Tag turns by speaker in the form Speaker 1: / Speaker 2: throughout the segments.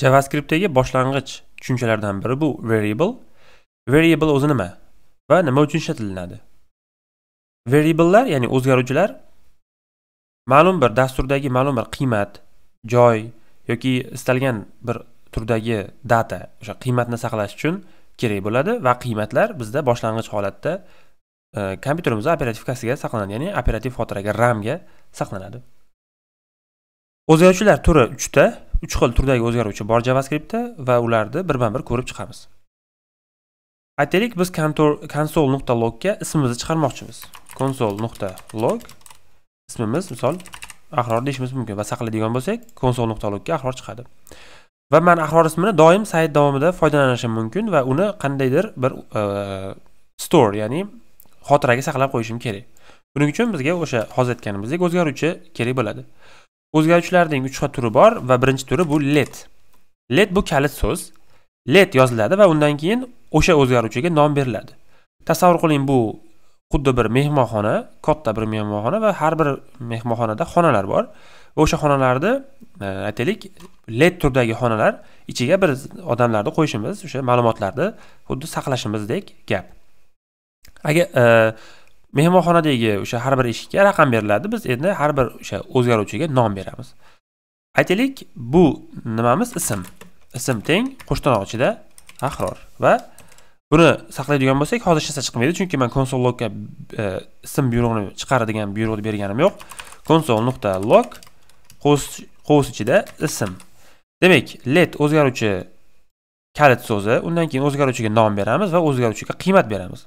Speaker 1: javascriptdagi boshlang'ich tushunchalardan biri bu variable variable o'zi nima va nima uchun ishlatilinadi variablelar ya'ni o'zgaruvchilar ma'lum bir dasturdagi ma'lum bir qiymat joy yoki istalgan bir turdagi data o'sha qiymatni saqlash uchun kerak bo'ladi va qiymatlar bizda boshlang'ich holatda e, kompyuterimiz operativkasiga saqlanadi ya'ni operativ xotiraga ramga saqlanadi o'zgaruvchilar turi uchta uch xil turdagi o'zgaruvchi bor javascriptda va ularni birma bir ko'rib chiqamiz aytaylik biz konsol nuqta logga ismimizni chiqarmoqchimiz konsol nuqta log ismimiz misol ahror deyishimiz mumkin va saqlaydigan bo'lsak konsol nuqta logga ahror chiqadi va man ahror ismini doim sayt davomida foydalanishim mumkin va uni qandaydir bir e, store ya'ni xotiraga saqlab qo'yishim kerak buning uchun bizga o'sha hozir aytganimizdek o'zgaruvchi kerak bo'ladi o'zgaruvchilarning 3 xil turi bor va birinchi turi bu let let bu kalit so'z let yoziladi va undan keyin o'sha o'zgaruvchiga nom beriladi tasavvur qiling bu xuddi bir mehmonxona katta bir mehmonxona va har bir mehmonxonada xonalar bor o'sha xonalarni e, aytaylik let turdagi xonalar ichiga bir odamlarni qo'yishimiz o'sha ma'lumotlarni xuddi saqlashimizdek gap agar e, mehmonxonadagi o'sha har bir eshikka raqam beriladi biz endi har bir o'sha o'zgaruvchiga nom beramiz aytaylik bu nimamiz ism ism teng qo'shtirnoq ichida ahror va buni saqlaydigan bo'lsak hozir hech narsa chiqmaydi chunki man konsol logga e, ism buyrug'ini chiqaradigan buyruqni berganim yo'q konsol nuqta log qovus ichida ism demak let o'zgaruvchi kalit so'zi undan keyin o'zgaruvchiga nom beramiz va o'zgaruvchiga qiymat beramiz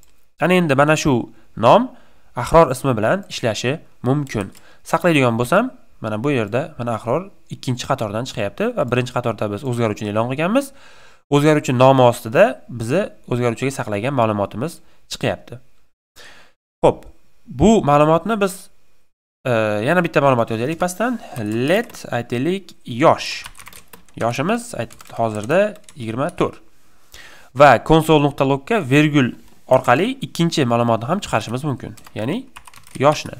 Speaker 1: ana endi mana shu nom ahror ismi bilan ishlashi mumkin saqlaydigan bo'lsam mana bu yerda mana ahror ikkinchi qatordan chiqyapti va birinchi qatorda biz o'zgaruvchini e'lon qilganmiz o'zgaruvchi nomi ostida bizni o'zgaruvchiga saqlagan ma'lumotimiz chiqyapti ho'p bu ma'lumotni biz e, yana bitta ma'lumot yozaylik pastdan let aytaylik yosh yoshimiz hozirda 24 va konsol.logga vergul orqali ikkinchi ma'lumotni ham chiqarishimiz mumkin ya'ni yoshni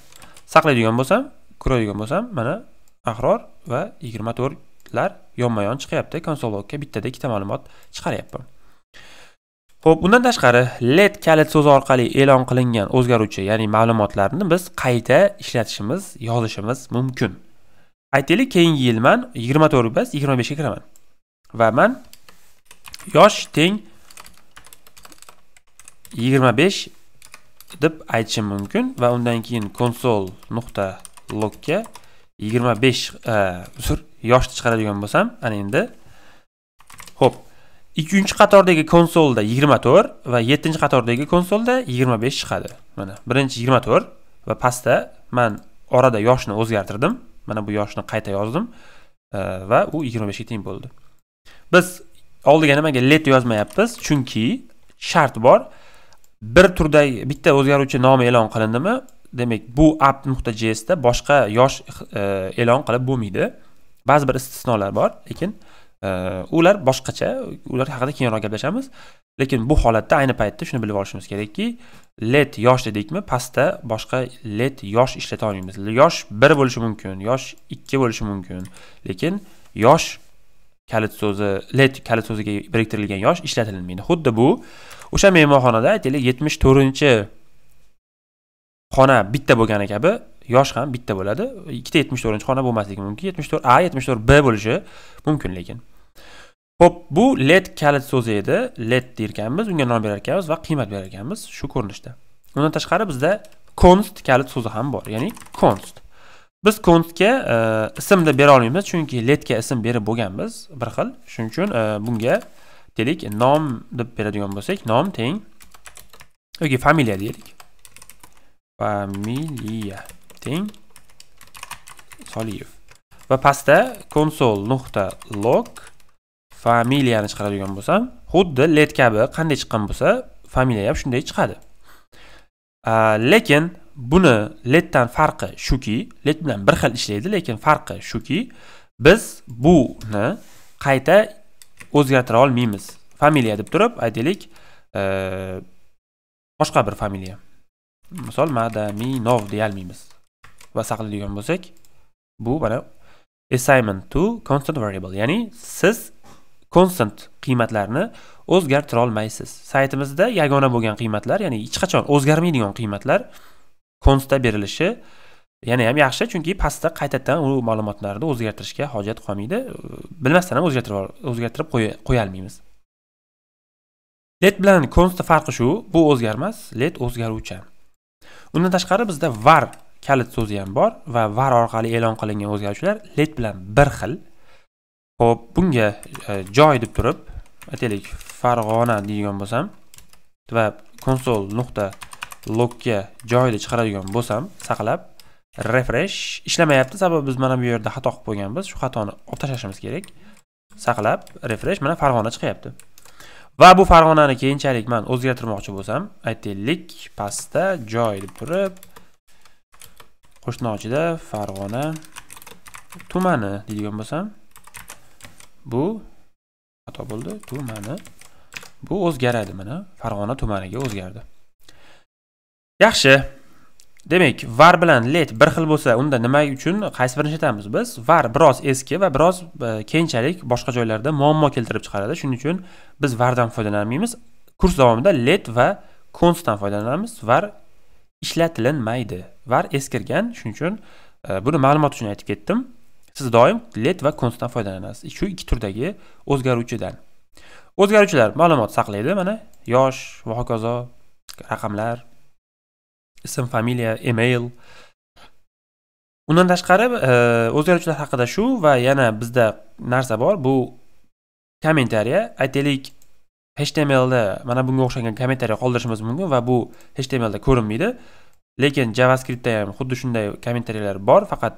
Speaker 1: saqlaydigan bo'lsam ko'radigan bo'lsam mana ahror va 24lar yonma yon chiqyapti konsologga bittada ikkita ma'lumot chiqaryapman Xo'p, undan tashqari let kalit so'zi orqali e'lon qilingan o'zgaruvchi, ya'ni ma'lumotlarni biz qayta ishlatishimiz, yozishimiz mumkin. Aytaylik, keyingi yil yigirma 24 emas, 25 ga kiraman. Va men yosh teng 25 deb aytishim mumkin va undan keyin konsol nuqta logga 25 e, uzr yoshni chiqaradigan bo'lsam ana endi ho'p ikkinchi qatordagi konsolda 24 va 7 qatordagi konsolda 25 chiqadi mana birinchi 24 va pastda man orada yoshni o'zgartirdim mana bu yoshni qayta yozdim e, va u 25 ga teng bo'ldi biz oldiga nimaga let yozmayapmiz chunki shart bor bir turdagi bitta o'zgaruvchi nomi e'lon qilindimi demak bu app nuqta jsda boshqa yosh e, e'lon qilib bo'lmaydi ba'zi bir istisnolar bor lekin e, ular boshqacha ular haqida keyinroq gaplashamiz lekin bu holatda ayni paytda shuni bilib olishimiz kerakki let yosh dedikmi pastda boshqa let yosh ishlata olmaymiz yosh bir bo'lishi mumkin yosh ikki bo'lishi mumkin lekin yosh kalit so'zi let kalit so'ziga biriktirilgan yosh ishlatilmaydi xuddi bu o'sha mehmonxonada aytaylik yetmish to'rtinchi xona bitta bo'lgani kabi yosh ham bitta bo'ladi ikkita yetmish to'rtinchi xona bo'lmasligi mumkin yetmish to'rt a yetmish to'rt b bo'lishi mumkin lekin ho'p bu let kalit so'zi edi let derkanmiz unga nom berar ekanmiz va qiymat berar ekanmiz shu ko'rinishda undan tashqari bizda const kalit so'zi ham bor ya'ni const biz kontga e, ismni bera olmaymiz chunki letga ism berib bo'lganmiz bir xil shuning uchun e, bunga deylik nom deb beradigan bo'lsak nom teng yoki familiya deylik familiya teng soliyev va pastda konsol nuqta log familiyani chiqaradigan bo'lsam xuddi let kabi qanday chiqqan bo'lsa familiya ham shunday chiqadi lekin buni leddan farqi shuki led bilan bir xil ishlaydi lekin farqi shuki biz buni qayta o'zgartira olmaymiz familiya deb turib aytaylik e, boshqa bir familiya misol madaminov olmaymiz va saqlaydigan bo'lsak bu mana assignment to constant variable ya'ni siz constant qiymatlarni o'zgartira olmaysiz saytimizda yagona bo'lgan qiymatlar ya'ni hech qachon o'zgarmaydigan qiymatlar konstda berilishi yana ham yaxshi chunki pastda qaytadan u ma'lumotlarni o'zgartirishga hojat qolmaydi bilmasdan ham o'zgartirib o'zgartirib qo'yolmaymiz let bilan konstni farqi shu bu o'zgarmas let o'zgaruvchan undan tashqari bizda var kalit so'zi ham bor va var orqali e'lon qilingan o'zgaruvchilar let bilan bir xil ho'p bunga e, joy deb turib aytaylik farg'ona deydigan bo'lsam va konsol nuqta lokka joyida chiqaradigan bo'lsam saqlab refresh ishlamayapti sababi biz mana bu yerda xato qilib qo'yganmiz shu xatoni olib tashlashimiz kerak saqlab refresh mana farg'ona chiqyapti va bu farg'onani keyinchalik man o'zgartirmoqchi bo'lsam aytaylik pastda joy deb turib qo'shnochida farg'ona tumani deydigan bo'lsam bu xato bo'ldi tumani bu o'zgaradi mana farg'ona tumaniga o'zgardi yaxshi demak var bilan let bir xil bo'lsa unda nima uchun qaysi birini ishlatamiz biz var biroz eski va biroz e, keyinchalik boshqa joylarda muammo keltirib chiqaradi shuning uchun biz vardan foydalanmaymiz kurs davomida let va constdan foydalanamiz var ishlatilinmaydi var eskirgan shuning uchun e, buni ma'lumot uchun aytib ketdim siz doim let va constdan foydalanasiz shu ikki turdagi o'zgaruvchidan o'zgaruvchilar ma'lumot saqlaydi mana yosh va hokazo raqamlar ism familiya email undan tashqari e, o'zgaruvchilar haqida shu va yana bizda narsa bor bu kommentariya aytaylik htmlda mana bunga o'xshagan kommentariya qoldirishimiz mumkin va bu htmlda ko'rinmaydi lekin javascriptda ham xuddi shunday kommentariyalar bor faqat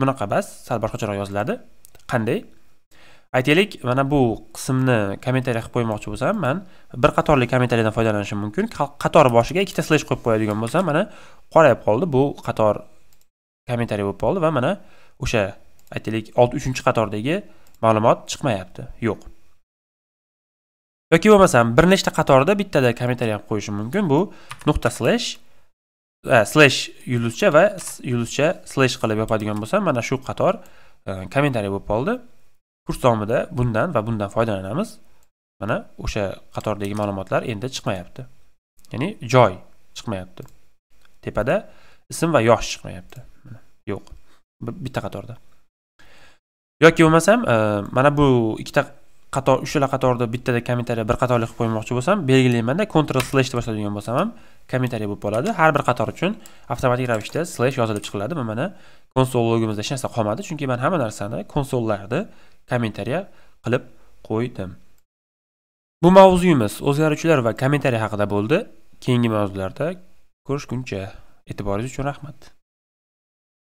Speaker 1: bunaqa bas sal boshqacharoq yoziladi qanday aytaylik mana bu qismni kommentariya qilib qo'ymoqchi bo'lsam man bir qatorli kommentariyadan foydalanishim mumkin qator boshiga ikkita slash qo'yib qo'yadigan bo'lsam mana qorayib qoldi bu qator kommentariy bo'lib qoldi va mana o'sha aytaylik uchinchi qatordagi ma'lumot chiqmayapti yo'q yoki bo'lmasam bir nechta qatorda bittada kommentariy qilib qo'yishim mumkin bu nuqta slash slash yulduzcha va yulduzcha slash qilib yopadigan bo'lsam mana shu qator e, kommentariy bo'lib qoldi kursomida bundan va bundan foydalanamiz mana o'sha qatordagi ma'lumotlar endi chiqmayapti ya'ni joy chiqmayapti tepada ism va yosh chiqmayapti yo'q bitta qatorda yoki bo'lmasam e, mana bu ikkita qator uchala qatorda bittada kommentariya bir qatorlik qilib qo'ymoqchi bo'lsam belgilaymanda control slash deb boshlaydigan bo'lsam ham kommentariya bo'lib qoladi har bir qator uchun avtomatik ravishda slash yozilib chiqiladi va mana konsol logimizda hech narsa qolmadi chunki man hamma narsani konsollarni kommentariya qilib qo'ydim bu mavzuyimiz o'zgaruvchilar va kommentariy haqida bo'ldi keyingi mavzularda ko'rishguncha e'tiboringiz uchun rahmat